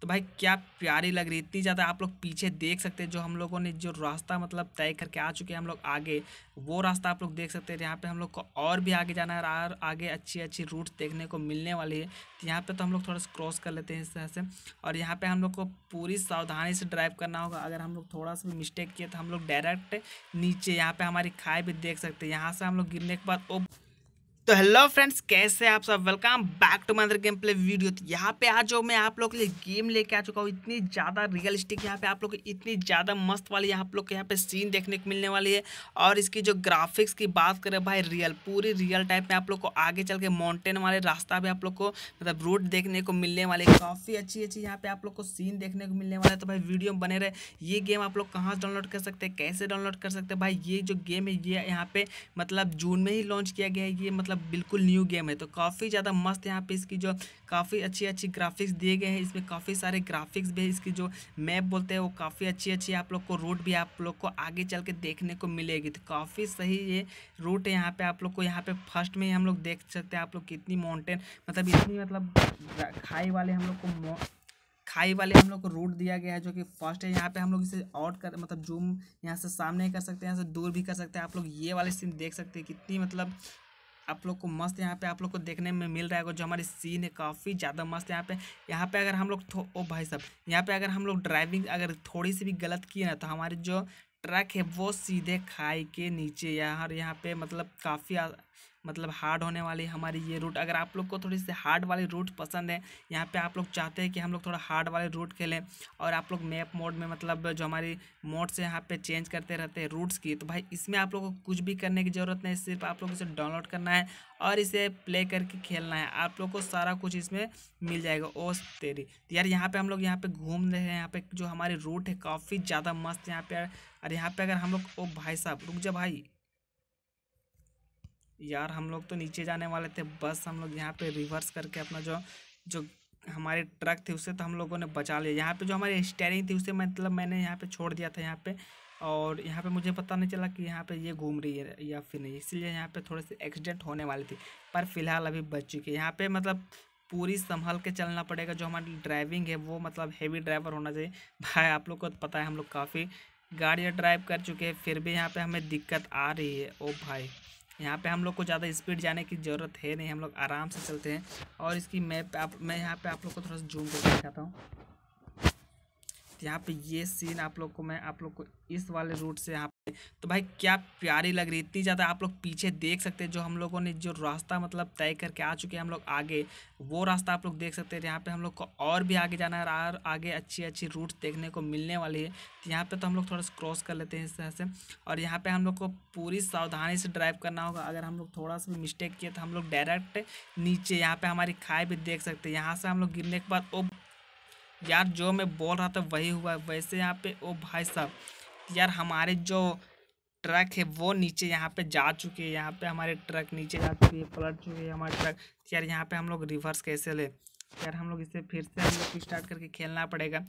तो भाई क्या प्यारी लग रही इतनी ज़्यादा आप लोग पीछे देख सकते हैं जो हम लोगों ने जो रास्ता मतलब तय करके आ चुके हैं हम लोग आगे वो रास्ता आप लोग देख सकते हैं यहाँ पे हम लोग को और भी आगे जाना है और आगे अच्छी अच्छी रूट देखने को मिलने वाली है तो यहाँ पर तो हम लोग थोड़ा सा क्रॉस कर लेते हैं इस तरह से और यहाँ पर हम लोग को पूरी सावधानी से ड्राइव करना होगा अगर हम लोग थोड़ा सा भी मिस्टेक किए तो हम लोग डायरेक्ट नीचे यहाँ पर हमारी खाई भी देख सकते हैं यहाँ से हम लोग गिरने के बाद तो हेलो फ्रेंड्स कैसे आप सब welcome back to mother game play video तो यहाँ पे आज जो मैं आप लोग के लिए गेम लेके आ चुका हूँ इतनी ज़्यादा रियलिस्टिक यहाँ पे आप लोग इतनी ज़्यादा मस्त वाली आप लोग के यहाँ पे सीन देखने को मिलने वाली है और इसकी जो ग्राफिक्स की बात करें भाई रियल पूरी रियल टाइप में आप लोग को आगे चल के माउंटेन वाले रास्ता भी आप लोग को मतलब रूट देखने को मिलने वाले काफ़ी अच्छी अच्छी यहाँ पे आप लोग को सीन देखने को मिलने वाला है तो भाई वीडियो बने रहे ये गेम आप लोग कहाँ से डाउनलोड कर सकते हैं कैसे डाउनलोड कर सकते हैं भाई ये जो गेम है ये यहाँ पे मतलब जून में ही लॉन्च किया गया है ये मतलब बिल्कुल न्यू गेम है तो काफ़ी ज़्यादा मस्त यहाँ पे इसकी जो काफ़ी अच्छी अच्छी ग्राफिक्स दिए गए हैं इसमें काफ़ी सारे ग्राफिक्स भी इसकी जो मैप बोलते हैं वो काफ़ी अच्छी अच्छी आप लोग को रूट भी आप लोग को आगे चल के देखने को मिलेगी तो काफ़ी सही ये रूट है यहाँ पर आप लोग को यहाँ पर फर्स्ट में हम लोग देख सकते हैं आप लोग कितनी माउंटेन मतलब इतनी मतलब खाई वाले हम लोग को खाई वाले हम लोग को रूट दिया गया है जो कि फर्स्ट है यहाँ पे हम लोग इसे आउट कर मतलब जूम यहाँ से सामने कर सकते हैं यहाँ से दूर भी कर सकते हैं आप लोग ये वाले सीन देख सकते हैं कितनी मतलब आप लोग को मस्त यहाँ पे आप लोग को देखने में मिल रहा है जो हमारी सीन है काफ़ी ज़्यादा मस्त यहाँ पे यहाँ पे अगर हम लोग ओ भाई साहब यहाँ पे अगर हम लोग ड्राइविंग अगर थोड़ी सी भी गलत किए ना तो हमारे जो ट्रक है वो सीधे खाई के नीचे यहाँ और यहाँ पे मतलब काफ़ी मतलब हार्ड होने वाली हमारी ये रूट अगर आप लोग को थोड़ी सी हार्ड वाली रूट पसंद है यहाँ पे आप लोग चाहते हैं कि हम लोग थोड़ा हार्ड वाले रूट खेलें और आप लोग मैप मोड में मतलब जो हमारी मोड से यहाँ पे चेंज करते रहते हैं रूट्स की तो भाई इसमें आप लोग को कुछ भी करने की ज़रूरत नहीं सिर्फ आप लोग इसे डाउनलोड करना है और इसे प्ले करके खेलना है आप लोग को सारा कुछ इसमें मिल जाएगा ओस तेरी तो यार यहाँ पर हम लोग यहाँ पर घूम रहे हैं यहाँ पर जो हमारी रूट है काफ़ी ज़्यादा मस्त यहाँ पे और यहाँ पर अगर हम लोग ओ भाई साहब रुक जा भाई यार हम लोग तो नीचे जाने वाले थे बस हम लोग यहाँ पे रिवर्स करके अपना जो जो हमारे ट्रक थे उसे तो हम लोगों ने बचा लिया यहाँ पे जो हमारी स्टेयरिंग थी उसे मतलब मैंने यहाँ पे छोड़ दिया था यहाँ पे और यहाँ पे मुझे पता नहीं चला कि यहाँ पे ये घूम रही है या फिर नहीं इसलिए यहाँ पे थोड़े से एक्सीडेंट होने वाली थी पर फिलहाल अभी बच चुकी है यहाँ पे मतलब पूरी संभल के चलना पड़ेगा जो हमारी ड्राइविंग है वो मतलब हैवी ड्राइवर होना चाहिए भाई आप लोग को तो पता है हम लोग काफ़ी गाड़ियाँ ड्राइव कर चुके हैं फिर भी यहाँ पर हमें दिक्कत आ रही है ओ भाई यहाँ पे हम लोग को ज़्यादा स्पीड जाने की ज़रूरत है नहीं हम लोग आराम से चलते हैं और इसकी मैप आप मैं यहाँ पे आप लोग को थोड़ा सा जूम करके दिखाता हूँ यहाँ पे ये सीन आप लोग को मैं आप लोग को इस वाले रूट से यहाँ तो भाई क्या प्यारी लग रही इतनी ज़्यादा आप लोग पीछे देख सकते हैं जो हम लोगों ने जो रास्ता मतलब तय करके आ चुके हैं हम लोग आगे वो रास्ता आप लोग देख सकते हैं यहाँ पे हम लोग को और भी आगे जाना है और आगे अच्छी अच्छी रूट देखने को मिलने वाली है तो यहाँ पे तो हम लोग थोड़ा सा क्रॉस कर लेते हैं इस तरह से और यहाँ पर हम लोग को पूरी सावधानी से ड्राइव करना होगा अगर हम लोग थोड़ा सा मिस्टेक किए तो हम लोग डायरेक्ट नीचे यहाँ पे हमारी खाई भी देख सकते हैं यहाँ से हम लोग गिरने के बाद ओ यार जो मैं बोल रहा था वही हुआ है वैसे यहाँ पे ओ भाई साहब यार हमारे जो ट्रक है वो नीचे यहाँ पे जा चुके हैं यहाँ पे हमारे ट्रक नीचे जा चुके हैं पलट चुके हैं हमारे ट्रक यार यहाँ पे हम लोग रिवर्स कैसे ले यार हम लोग इसे फिर से हम लोग स्टार्ट करके खेलना पड़ेगा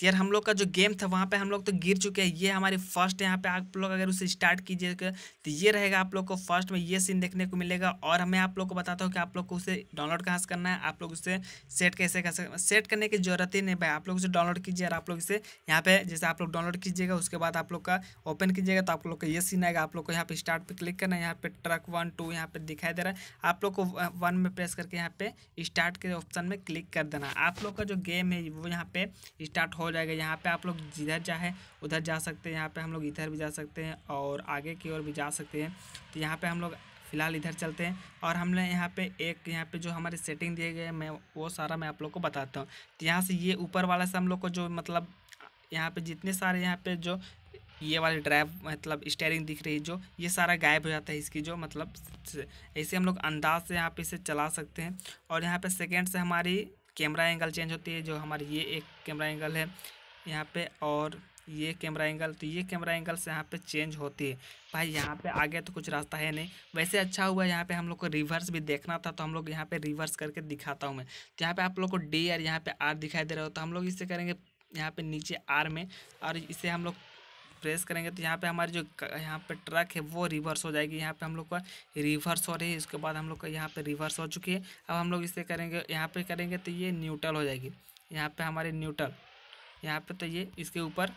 तो यार हम लोग का जो गेम था वहाँ पे हम लोग तो गिर चुके हैं ये हमारी फर्स्ट यहाँ पे आप लोग अगर उसे स्टार्ट कीजिएगा तो ये रहेगा आप लोग को फर्स्ट में ये सीन देखने को मिलेगा और मैं आप लोग को बताता हूँ कि आप लोग को उसे डाउनलोड कहाँ से करना है आप लोग उसे सेट कैसे कर सकते सेट करने की जरूरत ही नहीं भाई आप लोग उसे डाउनलोड कीजिए और आप लोग इसे यहाँ पे जैसे आप लोग डाउनलोड कीजिएगा उसके बाद आप लोग का ओपन कीजिएगा तो आप लोग का ये सीन आएगा आप लोग को यहाँ पे स्टार्ट पर क्लिक करना है यहाँ पे ट्रक वन टू यहाँ पे दिखाई दे रहा है आप लोग को वन में प्रेस करके यहाँ पे स्टार्ट के ऑप्शन में क्लिक कर देना आप लोग का जो गेम है वो यहाँ पे स्टार्ट हो हो जाएगा यहाँ पे आप लोग जिधर चाहे उधर जा सकते हैं यहाँ पे हम लोग इधर भी जा सकते हैं और आगे की ओर भी जा सकते हैं तो यहाँ पे हम लोग फ़िलहाल इधर चलते हैं और हमने यहाँ पे एक यहाँ पे जो हमारे सेटिंग दिए गए मैं वो सारा मैं आप लोग को बताता हूँ तो यहाँ से ये ऊपर वाला से हम लोग को जो मतलब यहाँ पे जितने सारे यहाँ पे जो ये वाली ड्राइव मतलब स्टेयरिंग दिख रही है जो ये सारा गायब हो जाता है इसकी जो मतलब ऐसे हम लोग अंदाज से यहाँ पे इसे चला सकते हैं और यहाँ पे सेकेंड से हमारी कैमरा एंगल चेंज होती है जो हमारी ये एक कैमरा एंगल है यहाँ पे और ये कैमरा एंगल तो ये कैमरा एंगल से यहाँ पे चेंज होती है भाई यहाँ पे आगे तो कुछ रास्ता है नहीं वैसे अच्छा हुआ यहाँ पे हम लोग को रिवर्स भी देखना था तो हम लोग यहाँ पे रिवर्स करके दिखाता हूँ मैं तो यहाँ पे आप लोग को डी और यहाँ पे आर दिखाई दे रहा हो तो हम लोग इसे करेंगे यहाँ पे नीचे आर में और इसे हम लोग प्रेस करेंगे तो यहाँ पे हमारे जो यहाँ पे ट्रक है वो रिवर्स हो जाएगी यहाँ पे हम लोग का रिवर्स हो रही है इसके बाद हम लोग का यहाँ पे रिवर्स हो चुकी है अब हम लोग इसे करेंगे यहाँ पे करेंगे तो ये न्यूट्रल हो जाएगी यहाँ पे हमारे न्यूट्रल यहाँ पे तो ये इसके ऊपर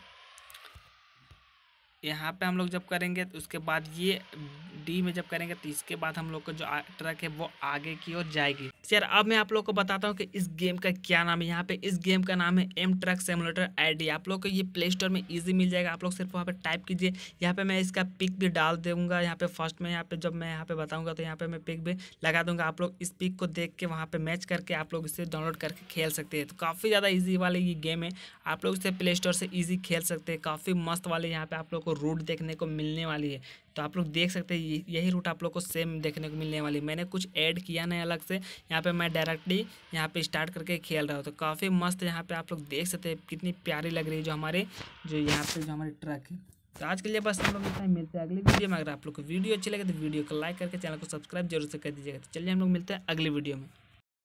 यहाँ पे हम लोग जब करेंगे तो उसके बाद ये डी में जब करेंगे तो इसके बाद हम लोग का जो ट्रक है वो आगे की ओर जाएगी सर तो अब मैं आप लोग को बताता हूँ कि इस गेम का क्या नाम है यहाँ पे इस गेम का नाम है एम ट्रक सेमुलेटर आईडी आप लोग को ये प्ले स्टोर में ईजी मिल जाएगा आप लोग सिर्फ वहाँ पर टाइप कीजिए यहाँ पर मैं इसका पिक भी डाल दूंगा यहाँ पे फर्स्ट में यहाँ पे जब मैं यहाँ पे बताऊँगा तो यहाँ पे मैं पिक भी लगा दूंगा आप लोग इस पिक को देख के वहाँ पे मैच करके आप लोग इसे डाउनलोड करके खेल सकते हैं तो काफ़ी ज़्यादा ईजी वाली ये गेम है आप लोग इसे प्ले स्टोर से ईजी खेल सकते हैं काफ़ी मस्त वाले यहाँ पर आप लोग को रूट देखने को मिलने वाली है तो आप लोग देख सकते हैं यही रूट आप लोग को सेम देखने को मिलने वाली मैंने कुछ ऐड किया नहीं अलग से यहाँ पर मैं डायरेक्टली यहाँ पर स्टार्ट करके खेल रहा हूँ तो काफ़ी मस्त यहाँ पर आप लोग देख सकते हैं कितनी प्यारी लग रही है जो हमारे जो यहाँ पर जो हमारी ट्रक है तो आज के लिए बस हम लोग इतना मिलते हैं अगली वीडियो में अगर आप लोग को वीडियो अच्छी लगे तो वीडियो को लाइक करके चैनल को सब्सक्राइब जरूर से कर दीजिएगा तो चलिए हम लोग मिलते हैं अगली वीडियो में